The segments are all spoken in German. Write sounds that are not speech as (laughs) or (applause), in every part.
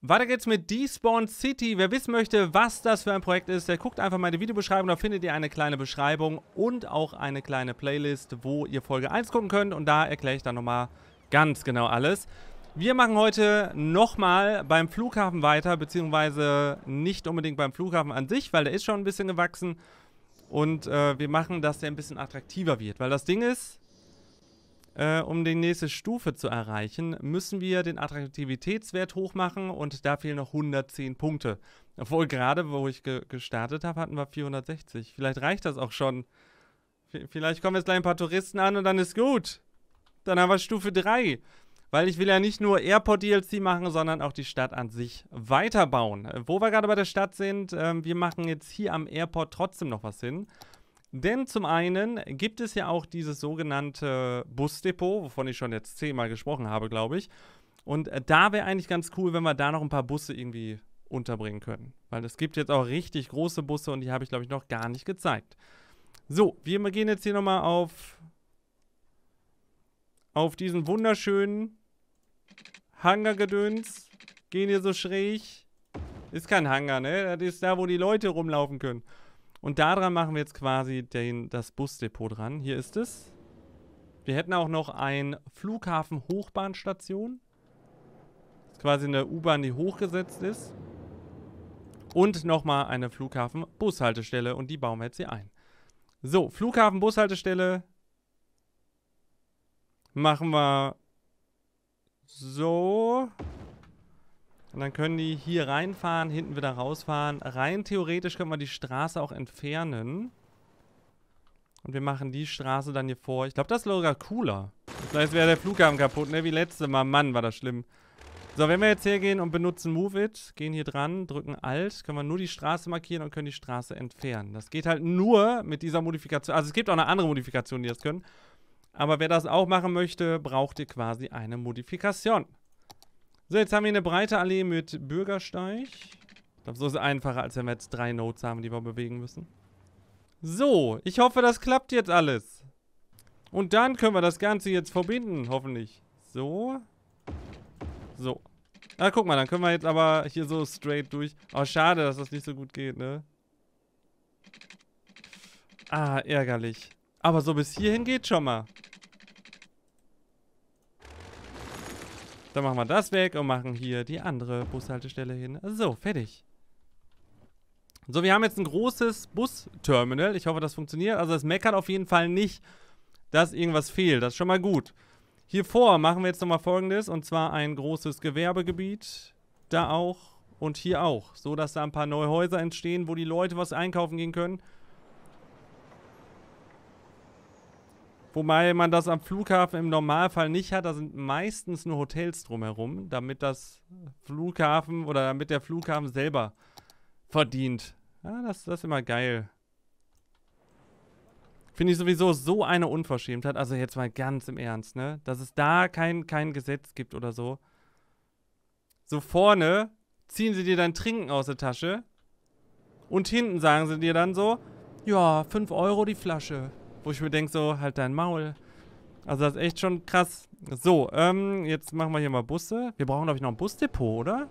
Weiter geht's mit Despawn City. Wer wissen möchte, was das für ein Projekt ist, der guckt einfach mal in die Videobeschreibung. Da findet ihr eine kleine Beschreibung und auch eine kleine Playlist, wo ihr Folge 1 gucken könnt. Und da erkläre ich dann nochmal ganz genau alles. Wir machen heute nochmal beim Flughafen weiter, beziehungsweise nicht unbedingt beim Flughafen an sich, weil der ist schon ein bisschen gewachsen. Und äh, wir machen, dass der ein bisschen attraktiver wird. Weil das Ding ist, äh, um die nächste Stufe zu erreichen, müssen wir den Attraktivitätswert hochmachen und da fehlen noch 110 Punkte. Obwohl gerade, wo ich ge gestartet habe, hatten wir 460. Vielleicht reicht das auch schon. V vielleicht kommen jetzt gleich ein paar Touristen an und dann ist gut. Dann haben wir Stufe 3. Weil ich will ja nicht nur Airport DLC machen, sondern auch die Stadt an sich weiterbauen. Wo wir gerade bei der Stadt sind, äh, wir machen jetzt hier am Airport trotzdem noch was hin. Denn zum einen gibt es ja auch dieses sogenannte Busdepot, wovon ich schon jetzt zehnmal gesprochen habe, glaube ich. Und äh, da wäre eigentlich ganz cool, wenn wir da noch ein paar Busse irgendwie unterbringen können. Weil es gibt jetzt auch richtig große Busse und die habe ich, glaube ich, noch gar nicht gezeigt. So, wir gehen jetzt hier nochmal auf, auf diesen wunderschönen Hangar-Gedöns. Gehen hier so schräg. Ist kein Hangar, ne? Das ist da, wo die Leute rumlaufen können. Und daran machen wir jetzt quasi den, das Busdepot dran. Hier ist es. Wir hätten auch noch ein Flughafen-Hochbahnstation. Das ist quasi eine U-Bahn, die hochgesetzt ist. Und nochmal eine Flughafen-Bushaltestelle und die bauen wir jetzt hier ein. So, Flughafen-Bushaltestelle machen wir so. Und dann können die hier reinfahren, hinten wieder rausfahren. Rein theoretisch können wir die Straße auch entfernen. Und wir machen die Straße dann hier vor. Ich glaube, das ist sogar cooler. Vielleicht wäre der Flughafen kaputt, ne? Wie letzte Mal. Mann, war das schlimm. So, wenn wir jetzt hergehen und benutzen Move It, gehen hier dran, drücken Alt, können wir nur die Straße markieren und können die Straße entfernen. Das geht halt nur mit dieser Modifikation. Also es gibt auch eine andere Modifikation, die das können. Aber wer das auch machen möchte, braucht ihr quasi eine Modifikation. So, jetzt haben wir eine breite Allee mit Bürgersteig. Ich glaube, so ist es einfacher, als wenn wir jetzt drei Nodes haben, die wir bewegen müssen. So, ich hoffe, das klappt jetzt alles. Und dann können wir das Ganze jetzt verbinden, hoffentlich. So. So. Ah, guck mal, dann können wir jetzt aber hier so straight durch. Oh, schade, dass das nicht so gut geht, ne? Ah, ärgerlich. Aber so bis hierhin geht schon mal. Dann machen wir das weg und machen hier die andere Bushaltestelle hin. So, fertig. So, wir haben jetzt ein großes Busterminal. Ich hoffe, das funktioniert. Also es meckert auf jeden Fall nicht, dass irgendwas fehlt. Das ist schon mal gut. Hier vor machen wir jetzt nochmal folgendes. Und zwar ein großes Gewerbegebiet. Da auch und hier auch. So, dass da ein paar neue Häuser entstehen, wo die Leute was einkaufen gehen können. Wobei man das am Flughafen im Normalfall nicht hat. Da sind meistens nur Hotels drumherum, damit das Flughafen oder damit der Flughafen selber verdient. Ja, das, das ist immer geil. Finde ich sowieso so eine Unverschämtheit, also jetzt mal ganz im Ernst, ne? Dass es da kein, kein Gesetz gibt oder so. So vorne ziehen sie dir dein Trinken aus der Tasche und hinten sagen sie dir dann so, ja, 5 Euro die Flasche. Wo ich mir denke, so, halt dein Maul. Also das ist echt schon krass. So, ähm, jetzt machen wir hier mal Busse. Wir brauchen, glaube ich, noch ein Busdepot, oder?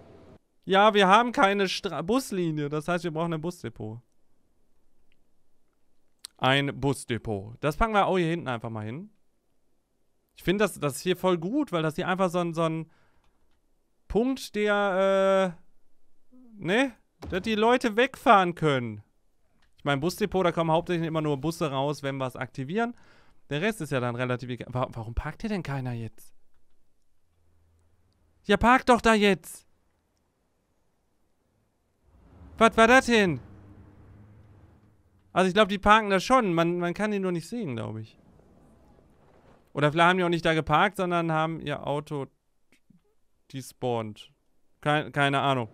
Ja, wir haben keine Stra Buslinie. Das heißt, wir brauchen ein Busdepot. Ein Busdepot. Das packen wir auch hier hinten einfach mal hin. Ich finde das, das hier voll gut, weil das hier einfach so ein, so ein Punkt, der, äh, ne? Dass die Leute wegfahren können. Ich meine, Busdepot, da kommen hauptsächlich immer nur Busse raus, wenn wir es aktivieren. Der Rest ist ja dann relativ egal. Warum parkt hier denn keiner jetzt? Ja, parkt doch da jetzt! Was war das denn? Also ich glaube, die parken da schon. Man, man kann die nur nicht sehen, glaube ich. Oder vielleicht haben die auch nicht da geparkt, sondern haben ihr Auto despawned. Kein, keine Ahnung.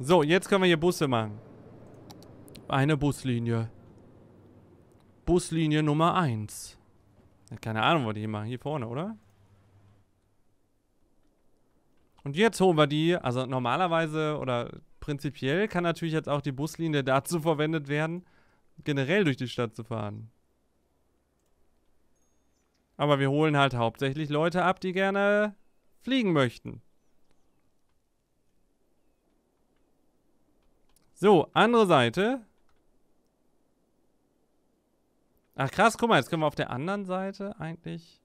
So, jetzt können wir hier Busse machen eine Buslinie. Buslinie Nummer 1. Keine Ahnung, wo die hier machen. Hier vorne, oder? Und jetzt holen wir die. Also normalerweise oder prinzipiell kann natürlich jetzt auch die Buslinie dazu verwendet werden, generell durch die Stadt zu fahren. Aber wir holen halt hauptsächlich Leute ab, die gerne fliegen möchten. So, andere Seite. Ach krass, guck mal, jetzt können wir auf der anderen Seite eigentlich.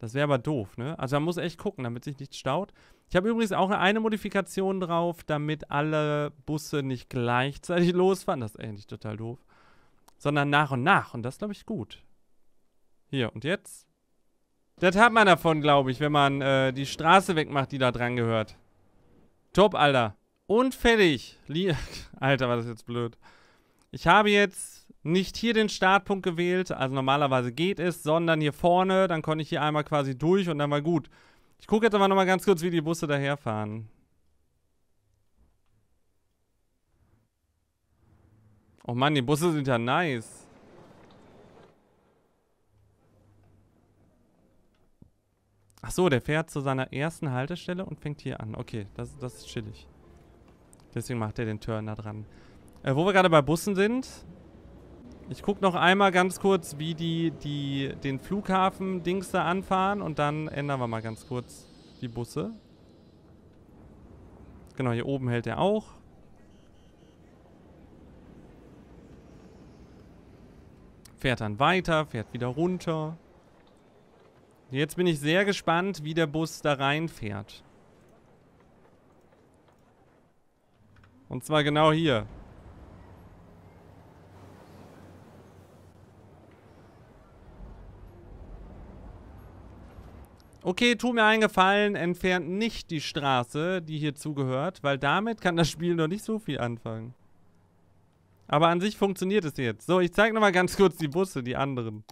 Das wäre aber doof, ne? Also man muss echt gucken, damit sich nichts staut. Ich habe übrigens auch eine Modifikation drauf, damit alle Busse nicht gleichzeitig (laughs) losfahren. Das ist eigentlich total doof. Sondern nach und nach. Und das glaube ich gut. Hier, und jetzt? Das hat man davon, glaube ich, wenn man äh, die Straße wegmacht, die da dran gehört. Top, Alter. Und fertig. Lie (laughs) Alter, war das jetzt blöd. Ich habe jetzt nicht hier den Startpunkt gewählt, also normalerweise geht es, sondern hier vorne, dann konnte ich hier einmal quasi durch und dann war gut. Ich gucke jetzt aber nochmal ganz kurz, wie die Busse daherfahren. Oh Mann, die Busse sind ja nice. Ach so, der fährt zu seiner ersten Haltestelle und fängt hier an. Okay, das, das ist chillig. Deswegen macht er den Turn da dran. Äh, wo wir gerade bei Bussen sind, ich gucke noch einmal ganz kurz, wie die, die den Flughafen-Dings da anfahren und dann ändern wir mal ganz kurz die Busse. Genau, hier oben hält er auch. Fährt dann weiter, fährt wieder runter. Jetzt bin ich sehr gespannt, wie der Bus da reinfährt. Und zwar genau hier. Okay, tu mir einen Gefallen, entfernt nicht die Straße, die hier zugehört, weil damit kann das Spiel noch nicht so viel anfangen. Aber an sich funktioniert es jetzt. So, ich zeige nochmal ganz kurz die Busse, die anderen.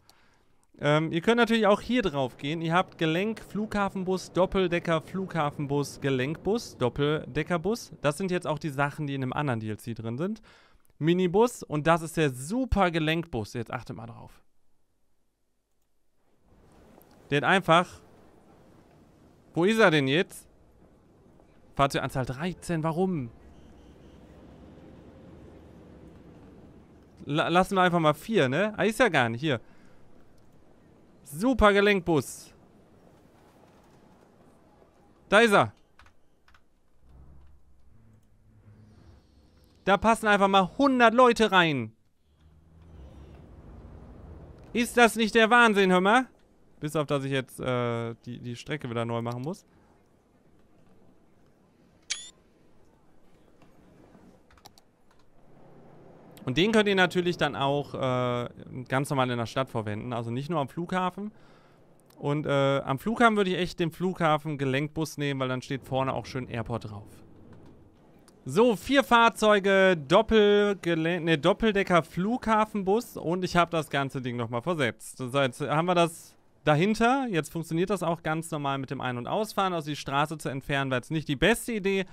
Ähm, ihr könnt natürlich auch hier drauf gehen. Ihr habt Gelenk, Flughafenbus, Doppeldecker, Flughafenbus, Gelenkbus, Doppeldeckerbus. Das sind jetzt auch die Sachen, die in einem anderen DLC drin sind. Minibus und das ist der super Gelenkbus. Jetzt achtet mal drauf. Der hat einfach wo ist er denn jetzt? Fahrzeuganzahl 13, warum? L lassen wir einfach mal 4, ne? Ah, ist ja gar nicht, hier. Super Gelenkbus. Da ist er. Da passen einfach mal 100 Leute rein. Ist das nicht der Wahnsinn, hör mal? Bis auf, dass ich jetzt äh, die, die Strecke wieder neu machen muss. Und den könnt ihr natürlich dann auch äh, ganz normal in der Stadt verwenden. Also nicht nur am Flughafen. Und äh, am Flughafen würde ich echt den Flughafen Gelenkbus nehmen, weil dann steht vorne auch schön Airport drauf. So, vier Fahrzeuge, ne, Doppeldecker Flughafenbus und ich habe das ganze Ding nochmal versetzt. Das heißt, haben wir das Dahinter, jetzt funktioniert das auch ganz normal mit dem Ein- und Ausfahren, also die Straße zu entfernen, war jetzt nicht die beste Idee,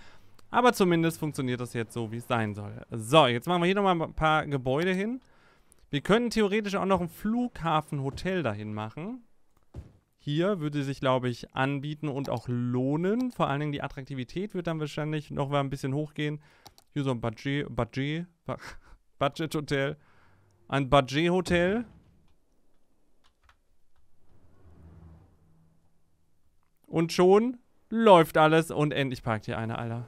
aber zumindest funktioniert das jetzt so, wie es sein soll. So, jetzt machen wir hier nochmal ein paar Gebäude hin. Wir können theoretisch auch noch ein Flughafenhotel dahin machen. Hier würde sich, glaube ich, anbieten und auch lohnen. Vor allen Dingen die Attraktivität wird dann wahrscheinlich noch mal ein bisschen hochgehen. Hier so ein Budget, Budget, Budget-Hotel. Ein Budget-Hotel. Und schon läuft alles und endlich parkt hier einer, Alter.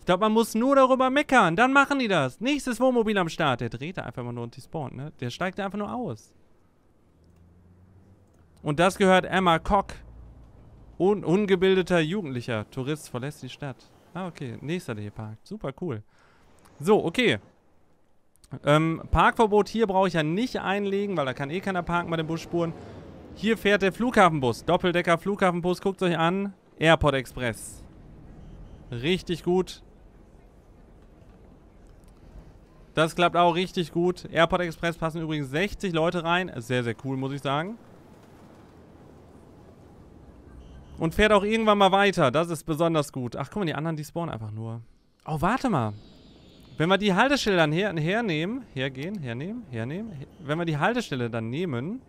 Ich glaube, man muss nur darüber meckern. Dann machen die das. Nächstes Wohnmobil am Start. Der dreht da einfach mal nur und despawnt, ne? Der steigt da einfach nur aus. Und das gehört Emma Cock. Un ungebildeter Jugendlicher. Tourist verlässt die Stadt. Ah, okay. Nächster, der hier parkt. Super cool. So, okay. Ähm, Parkverbot hier brauche ich ja nicht einlegen, weil da kann eh keiner parken bei den Busspuren. Hier fährt der Flughafenbus. Doppeldecker Flughafenbus. Guckt euch an. Airport Express. Richtig gut. Das klappt auch richtig gut. Airport Express passen übrigens 60 Leute rein. Sehr, sehr cool, muss ich sagen. Und fährt auch irgendwann mal weiter. Das ist besonders gut. Ach, guck mal, die anderen, die spawnen einfach nur. Oh, warte mal. Wenn wir die Haltestelle dann her hernehmen, hergehen, hernehmen, hernehmen. Her wenn wir die Haltestelle dann nehmen,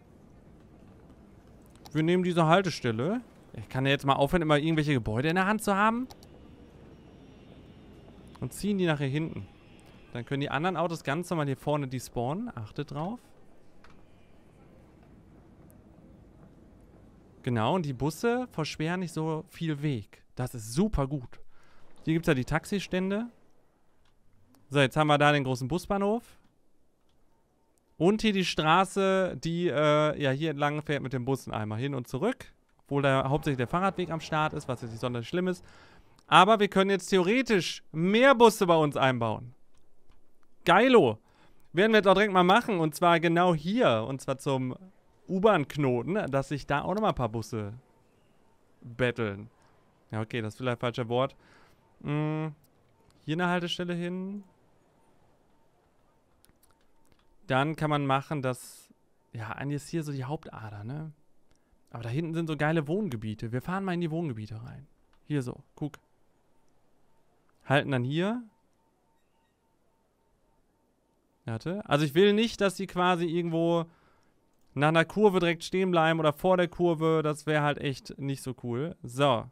wir nehmen diese Haltestelle. Ich kann ja jetzt mal aufhören, immer irgendwelche Gebäude in der Hand zu haben. Und ziehen die nachher hinten. Dann können die anderen Autos ganz normal hier vorne die spawnen. Achtet drauf. Genau, und die Busse verschweren nicht so viel Weg. Das ist super gut. Hier gibt es ja die Taxistände. So, jetzt haben wir da den großen Busbahnhof. Und hier die Straße, die äh, ja hier entlang fährt mit den Bussen einmal hin und zurück. Obwohl da hauptsächlich der Fahrradweg am Start ist, was jetzt nicht sonderlich schlimm ist. Aber wir können jetzt theoretisch mehr Busse bei uns einbauen. Geilo. Werden wir jetzt auch direkt mal machen. Und zwar genau hier. Und zwar zum U-Bahn-Knoten, dass sich da auch nochmal ein paar Busse betteln. Ja, okay, das ist vielleicht ein falscher Wort. Hm, hier eine Haltestelle hin. Dann kann man machen, dass, ja, eigentlich ist hier so die Hauptader, ne? Aber da hinten sind so geile Wohngebiete. Wir fahren mal in die Wohngebiete rein. Hier so, guck. Halten dann hier. Warte. Also ich will nicht, dass sie quasi irgendwo nach einer Kurve direkt stehen bleiben oder vor der Kurve. Das wäre halt echt nicht so cool. So.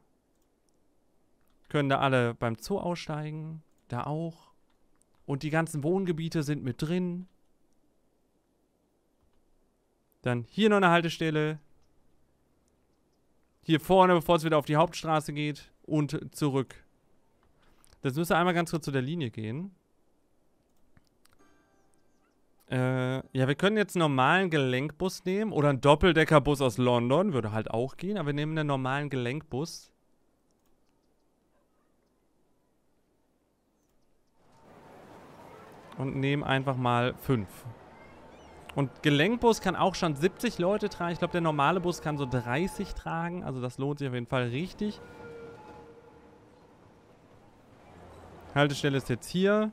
Können da alle beim Zoo aussteigen. Da auch. Und die ganzen Wohngebiete sind mit drin. Dann hier noch eine Haltestelle. Hier vorne, bevor es wieder auf die Hauptstraße geht. Und zurück. Das müsste einmal ganz kurz zu der Linie gehen. Äh, ja, wir können jetzt einen normalen Gelenkbus nehmen. Oder einen Doppeldeckerbus aus London. Würde halt auch gehen. Aber wir nehmen einen normalen Gelenkbus. Und nehmen einfach mal 5. Und Gelenkbus kann auch schon 70 Leute tragen. Ich glaube, der normale Bus kann so 30 tragen. Also das lohnt sich auf jeden Fall richtig. Haltestelle ist jetzt hier.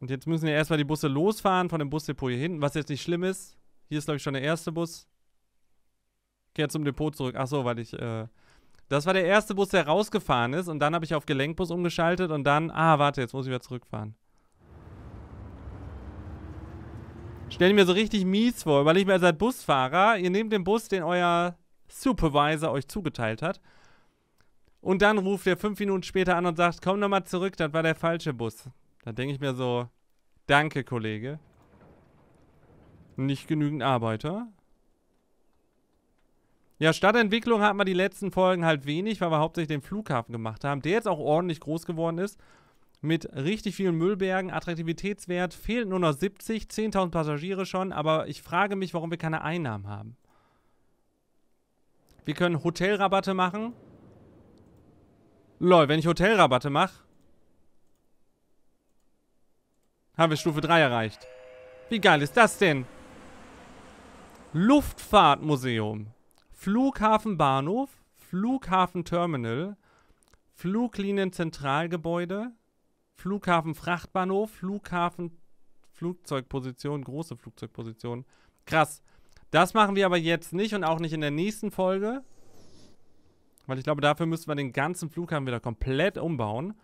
Und jetzt müssen ja erstmal die Busse losfahren von dem Busdepot hier hinten, was jetzt nicht schlimm ist. Hier ist, glaube ich, schon der erste Bus. Kehrt zum Depot zurück. Achso, weil ich, äh Das war der erste Bus, der rausgefahren ist. Und dann habe ich auf Gelenkbus umgeschaltet und dann... Ah, warte, jetzt muss ich wieder zurückfahren. Stell mir so richtig mies vor. weil ich mir, seid Busfahrer. Ihr nehmt den Bus, den euer Supervisor euch zugeteilt hat. Und dann ruft er fünf Minuten später an und sagt, komm nochmal zurück, das war der falsche Bus. Da denke ich mir so, danke, Kollege. Nicht genügend Arbeiter. Ja, Stadtentwicklung hatten wir die letzten Folgen halt wenig, weil wir hauptsächlich den Flughafen gemacht haben, der jetzt auch ordentlich groß geworden ist mit richtig vielen Müllbergen. Attraktivitätswert fehlt nur noch 70, 10.000 Passagiere schon, aber ich frage mich, warum wir keine Einnahmen haben. Wir können Hotelrabatte machen. Lol, wenn ich Hotelrabatte mache, haben wir Stufe 3 erreicht. Wie geil ist das denn? Luftfahrtmuseum, Flughafenbahnhof, Flughafenterminal, Fluglinienzentralgebäude, Flughafen Frachtbahnhof, Flughafen Flugzeugposition, große Flugzeugposition. Krass. Das machen wir aber jetzt nicht und auch nicht in der nächsten Folge. Weil ich glaube, dafür müssen wir den ganzen Flughafen wieder komplett umbauen.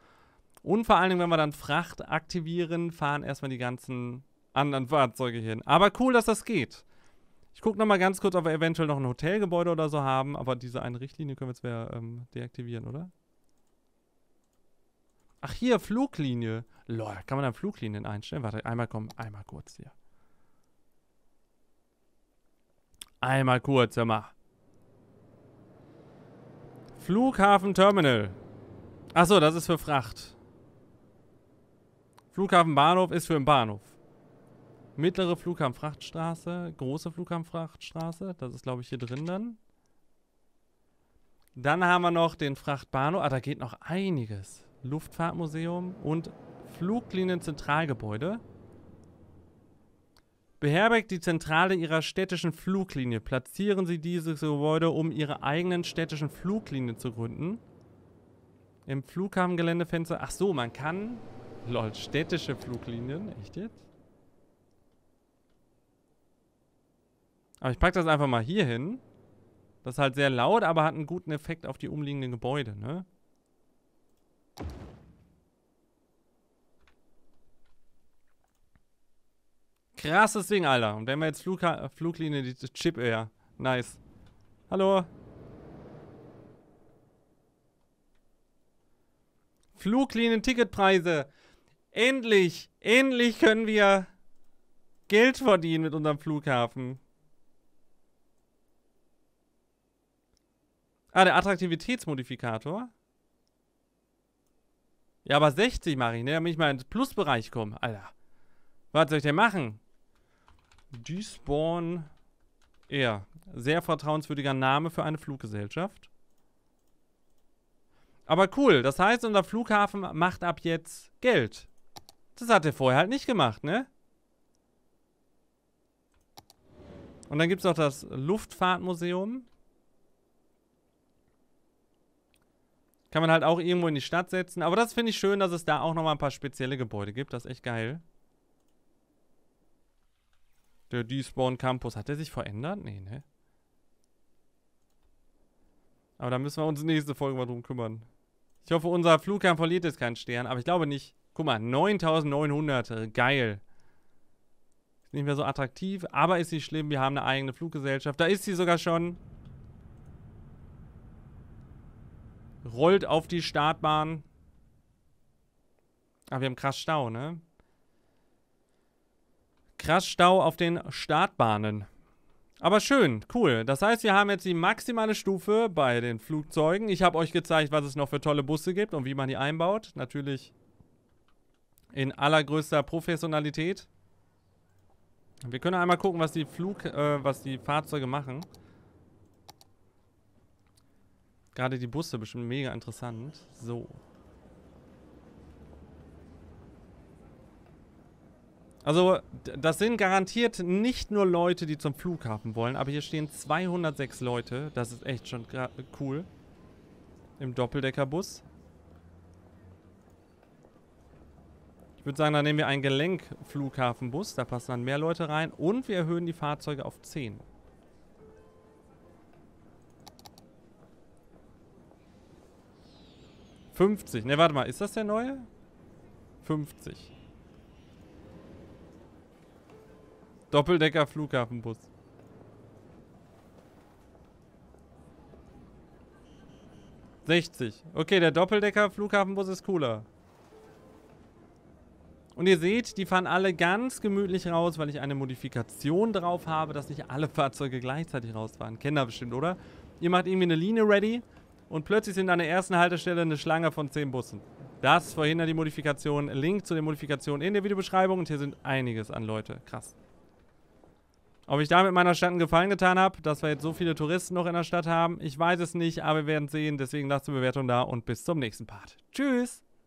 Und vor allen Dingen, wenn wir dann Fracht aktivieren, fahren erstmal die ganzen anderen Fahrzeuge hin. Aber cool, dass das geht. Ich gucke nochmal ganz kurz, ob wir eventuell noch ein Hotelgebäude oder so haben. Aber diese eine Richtlinie können wir jetzt wieder ähm, deaktivieren, oder? Ach, hier, Fluglinie. Lol, kann man dann Fluglinien einstellen? Warte, einmal kommen, einmal kurz hier. Einmal kurz, hör mal. Flughafen Terminal. Achso, das ist für Fracht. Flughafen Bahnhof ist für den Bahnhof. Mittlere Flughafen Frachtstraße, große Flughafen Frachtstraße, das ist glaube ich hier drin dann. Dann haben wir noch den Frachtbahnhof. Ah, da geht noch einiges. Luftfahrtmuseum und Fluglinienzentralgebäude beherbergt die Zentrale ihrer städtischen Fluglinie. Platzieren Sie dieses Gebäude, um Ihre eigenen städtischen Fluglinien zu gründen. Im Flughafengeländefenster. Ach so, man kann. Lol, städtische Fluglinien. Echt jetzt? Aber ich packe das einfach mal hier hin. Das ist halt sehr laut, aber hat einen guten Effekt auf die umliegenden Gebäude, ne? Krasses Ding, Alter. Und wenn wir jetzt Flugha Fluglinie, die Chip Air. Nice. Hallo. Fluglinien-Ticketpreise. Endlich, endlich können wir Geld verdienen mit unserem Flughafen. Ah, der Attraktivitätsmodifikator. Ja, aber 60 mache ich, ne? Damit ich mal ins Plusbereich komme, Alter. Was soll ich denn machen? Despawn Air. Sehr vertrauenswürdiger Name für eine Fluggesellschaft. Aber cool, das heißt, unser Flughafen macht ab jetzt Geld. Das hat er vorher halt nicht gemacht, ne? Und dann gibt es noch das Luftfahrtmuseum. Kann man halt auch irgendwo in die Stadt setzen. Aber das finde ich schön, dass es da auch nochmal ein paar spezielle Gebäude gibt. Das ist echt geil. Der Despawn Campus. Hat der sich verändert? Nee, ne? Aber da müssen wir uns nächste Folge mal drum kümmern. Ich hoffe, unser Flughafen verliert jetzt keinen Stern. Aber ich glaube nicht. Guck mal, 9900. Geil. Ist nicht mehr so attraktiv. Aber ist nicht schlimm. Wir haben eine eigene Fluggesellschaft. Da ist sie sogar schon. rollt auf die Startbahn. Ah, wir haben krass Stau, ne? Krass Stau auf den Startbahnen. Aber schön, cool. Das heißt, wir haben jetzt die maximale Stufe bei den Flugzeugen. Ich habe euch gezeigt, was es noch für tolle Busse gibt und wie man die einbaut. Natürlich in allergrößter Professionalität. Wir können einmal gucken, was die Flug, äh, was die Fahrzeuge machen. Gerade die Busse bestimmt mega interessant. So. Also, das sind garantiert nicht nur Leute, die zum Flughafen wollen, aber hier stehen 206 Leute. Das ist echt schon cool. Im Doppeldeckerbus. Ich würde sagen, dann nehmen wir einen Gelenkflughafenbus. Da passen dann mehr Leute rein. Und wir erhöhen die Fahrzeuge auf 10. 50. Ne, warte mal, ist das der neue? 50. Doppeldecker Flughafenbus. Sechzig. Okay, der Doppeldecker Flughafenbus ist cooler. Und ihr seht, die fahren alle ganz gemütlich raus, weil ich eine Modifikation drauf habe, dass nicht alle Fahrzeuge gleichzeitig rausfahren. Kennt ihr bestimmt, oder? Ihr macht irgendwie eine Linie ready und plötzlich sind an der ersten Haltestelle eine Schlange von 10 Bussen. Das verhindert die Modifikation. Link zu den Modifikationen in der Videobeschreibung. Und hier sind einiges an Leute. Krass. Ob ich damit meiner Stadt einen Gefallen getan habe, dass wir jetzt so viele Touristen noch in der Stadt haben, ich weiß es nicht, aber wir werden sehen. Deswegen lasst die Bewertung da und bis zum nächsten Part. Tschüss!